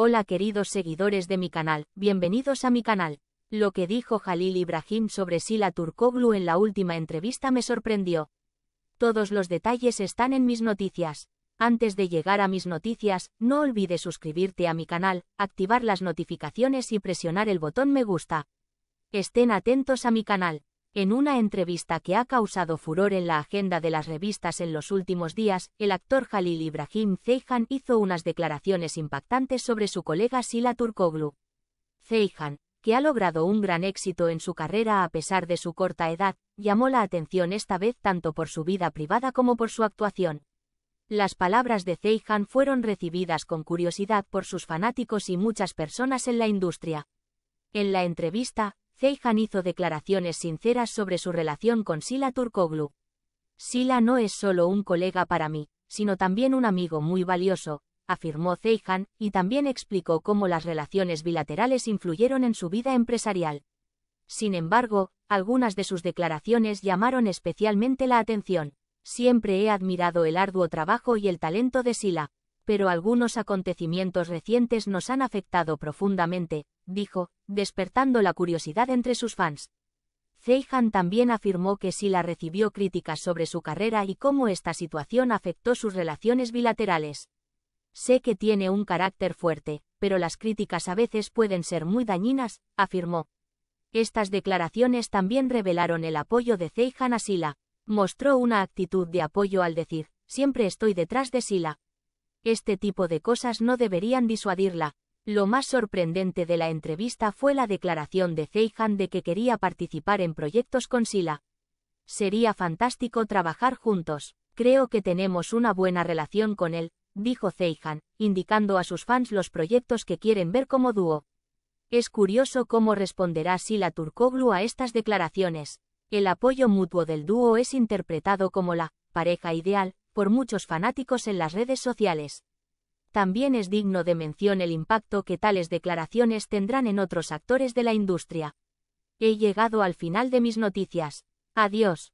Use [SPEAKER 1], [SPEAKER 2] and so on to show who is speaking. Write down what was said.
[SPEAKER 1] Hola queridos seguidores de mi canal, bienvenidos a mi canal. Lo que dijo Jalil Ibrahim sobre Sila Turkoglu en la última entrevista me sorprendió. Todos los detalles están en mis noticias. Antes de llegar a mis noticias, no olvides suscribirte a mi canal, activar las notificaciones y presionar el botón me gusta. Estén atentos a mi canal. En una entrevista que ha causado furor en la agenda de las revistas en los últimos días, el actor Halil Ibrahim Zeyhan hizo unas declaraciones impactantes sobre su colega Sila Turkoglu. Zeihan, que ha logrado un gran éxito en su carrera a pesar de su corta edad, llamó la atención esta vez tanto por su vida privada como por su actuación. Las palabras de Zeihan fueron recibidas con curiosidad por sus fanáticos y muchas personas en la industria. En la entrevista, Ceyhan hizo declaraciones sinceras sobre su relación con Sila Turkoglu. Sila no es solo un colega para mí, sino también un amigo muy valioso, afirmó Ceyhan, y también explicó cómo las relaciones bilaterales influyeron en su vida empresarial. Sin embargo, algunas de sus declaraciones llamaron especialmente la atención. Siempre he admirado el arduo trabajo y el talento de Sila, pero algunos acontecimientos recientes nos han afectado profundamente, dijo, despertando la curiosidad entre sus fans. Zeihan también afirmó que Sila recibió críticas sobre su carrera y cómo esta situación afectó sus relaciones bilaterales. Sé que tiene un carácter fuerte, pero las críticas a veces pueden ser muy dañinas, afirmó. Estas declaraciones también revelaron el apoyo de Zeihan a Sila. Mostró una actitud de apoyo al decir, siempre estoy detrás de Sila. Este tipo de cosas no deberían disuadirla, lo más sorprendente de la entrevista fue la declaración de Zeihan de que quería participar en proyectos con Sila. Sería fantástico trabajar juntos. Creo que tenemos una buena relación con él, dijo Zeihan, indicando a sus fans los proyectos que quieren ver como dúo. Es curioso cómo responderá Sila Turkoglu a estas declaraciones. El apoyo mutuo del dúo es interpretado como la pareja ideal por muchos fanáticos en las redes sociales. También es digno de mención el impacto que tales declaraciones tendrán en otros actores de la industria. He llegado al final de mis noticias. Adiós.